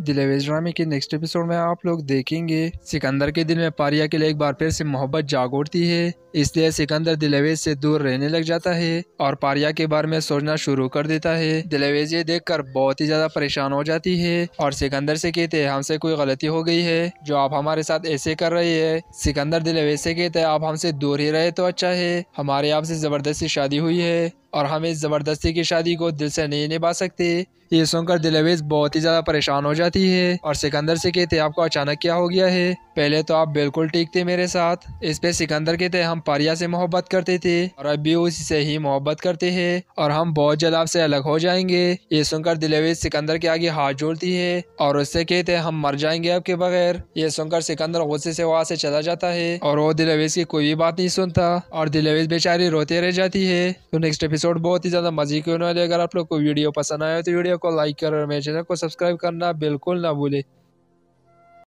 दिलवेज ड्रामे के next episode में आप लोग देखेंगे सिकंदर के दिल में पारिया के लिए एक बार फिर से मोहब्बत जाग उठती है इसलिए सिकंदर दिलवेज से दूर रहने लग जाता है और पारिया के बारे में सोचना शुरू कर देता है दिलवेज ये देखकर बहुत ही ज्यादा परेशान हो जाती है और सिकंदर से कहते हैं हमसे कोई गलती हो गई है जो आप हमारे साथ ऐसे कर रहे है सिकंदर दिलवेज से कहते हैं आप हमसे दूर ही रहे तो अच्छा है हमारे आपसे जबरदस्ती शादी हुई है और हम इस ज़बरदस्ती की शादी को दिल से नहीं निभा सकते ये सुनकर दिलवेज बहुत ही ज़्यादा परेशान हो जाती है और सिकंदर से कहते आपको अचानक क्या हो गया है पहले तो आप बिल्कुल ठीक थे मेरे साथ इस पे सिकंदर कहते हम पारिया से मोहब्बत करते थे और अब भी उसी से ही मोहब्बत करते हैं और हम बहुत जल्द आपसे अलग हो जाएंगे ये सुनकर दिलवेज सिकंदर के आगे हाथ जोड़ती है और उससे कहते हम मर जाएंगे आपके बगैर ये सुनकर सिकंदर गुस्से से वहाँ से चला जाता है और वो दिलवेज की कोई भी बात नहीं सुनता और दिलवेज बेचारी रोते रह जाती है तो नेक्स्ट एपिसोड एपिसोड बहुत ही ज़्यादा मजे की होने वाली है अगर आप लोग को वीडियो पसंद आए तो वीडियो को लाइक कर और मेरे चैनल को सब्सक्राइब करना बिल्कुल ना भूलें